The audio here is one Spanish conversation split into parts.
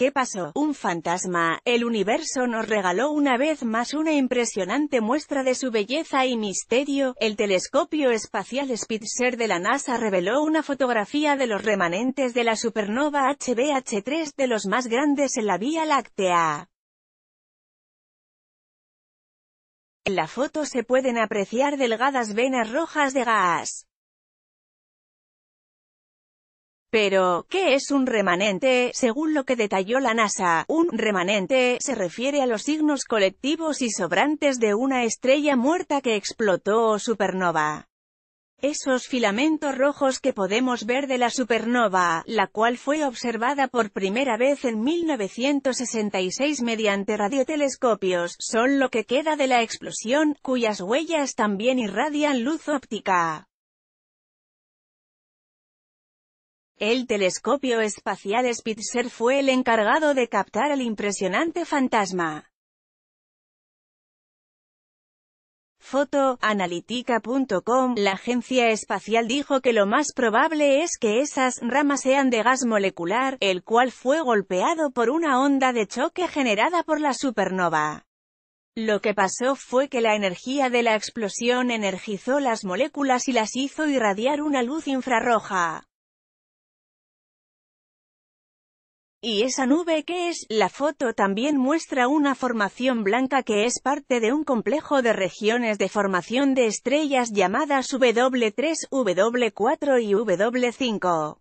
¿Qué pasó? Un fantasma, el universo nos regaló una vez más una impresionante muestra de su belleza y misterio, el telescopio espacial Spitzer de la NASA reveló una fotografía de los remanentes de la supernova HBH3 de los más grandes en la Vía Láctea. En la foto se pueden apreciar delgadas venas rojas de gas. Pero, ¿qué es un remanente? Según lo que detalló la NASA, un remanente se refiere a los signos colectivos y sobrantes de una estrella muerta que explotó o supernova. Esos filamentos rojos que podemos ver de la supernova, la cual fue observada por primera vez en 1966 mediante radiotelescopios, son lo que queda de la explosión, cuyas huellas también irradian luz óptica. El telescopio espacial Spitzer fue el encargado de captar al impresionante fantasma. Foto, La agencia espacial dijo que lo más probable es que esas ramas sean de gas molecular, el cual fue golpeado por una onda de choque generada por la supernova. Lo que pasó fue que la energía de la explosión energizó las moléculas y las hizo irradiar una luz infrarroja. Y esa nube que es, la foto también muestra una formación blanca que es parte de un complejo de regiones de formación de estrellas llamadas W3, W4 y W5.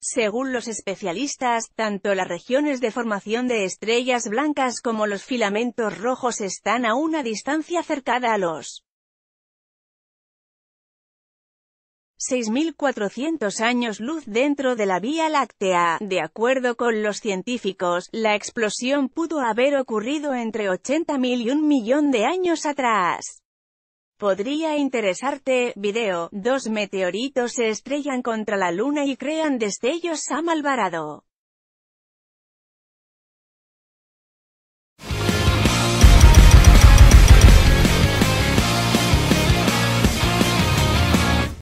Según los especialistas, tanto las regiones de formación de estrellas blancas como los filamentos rojos están a una distancia cercada a los 6.400 años luz dentro de la Vía Láctea. De acuerdo con los científicos, la explosión pudo haber ocurrido entre 80.000 y un millón de años atrás. Podría interesarte, video, dos meteoritos se estrellan contra la luna y crean destellos a Malvarado.